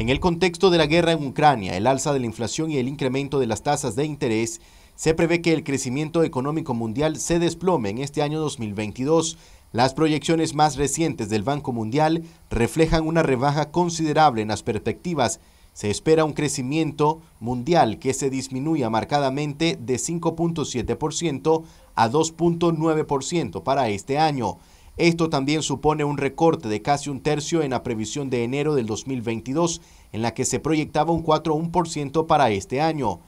En el contexto de la guerra en Ucrania, el alza de la inflación y el incremento de las tasas de interés, se prevé que el crecimiento económico mundial se desplome en este año 2022. Las proyecciones más recientes del Banco Mundial reflejan una rebaja considerable en las perspectivas. Se espera un crecimiento mundial que se disminuya marcadamente de 5.7% a 2.9% para este año. Esto también supone un recorte de casi un tercio en la previsión de enero del 2022, en la que se proyectaba un 4,1% para este año.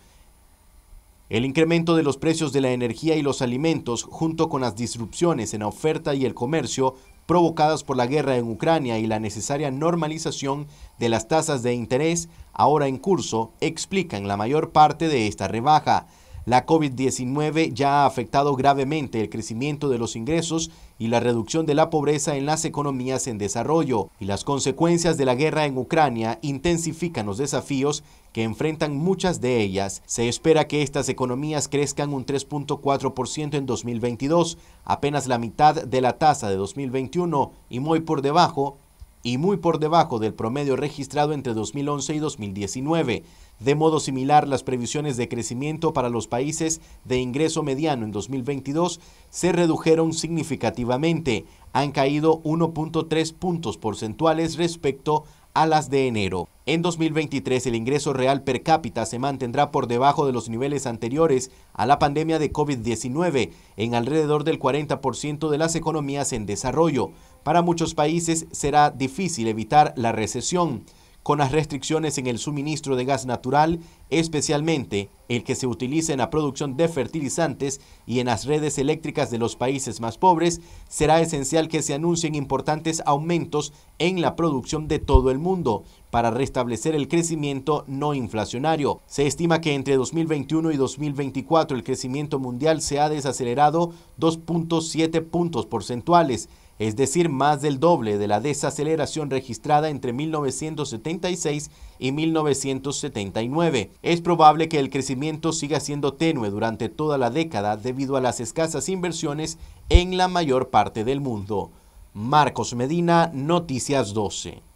El incremento de los precios de la energía y los alimentos, junto con las disrupciones en la oferta y el comercio provocadas por la guerra en Ucrania y la necesaria normalización de las tasas de interés ahora en curso, explican la mayor parte de esta rebaja. La COVID-19 ya ha afectado gravemente el crecimiento de los ingresos y la reducción de la pobreza en las economías en desarrollo, y las consecuencias de la guerra en Ucrania intensifican los desafíos que enfrentan muchas de ellas. Se espera que estas economías crezcan un 3.4% en 2022, apenas la mitad de la tasa de 2021 y muy por debajo y muy por debajo del promedio registrado entre 2011 y 2019. De modo similar, las previsiones de crecimiento para los países de ingreso mediano en 2022 se redujeron significativamente, han caído 1.3 puntos porcentuales respecto a a las de enero. En 2023 el ingreso real per cápita se mantendrá por debajo de los niveles anteriores a la pandemia de COVID-19 en alrededor del 40% de las economías en desarrollo. Para muchos países será difícil evitar la recesión con las restricciones en el suministro de gas natural, especialmente el que se utiliza en la producción de fertilizantes y en las redes eléctricas de los países más pobres, será esencial que se anuncien importantes aumentos en la producción de todo el mundo para restablecer el crecimiento no inflacionario. Se estima que entre 2021 y 2024 el crecimiento mundial se ha desacelerado 2.7 puntos porcentuales es decir, más del doble de la desaceleración registrada entre 1976 y 1979. Es probable que el crecimiento siga siendo tenue durante toda la década debido a las escasas inversiones en la mayor parte del mundo. Marcos Medina, Noticias 12.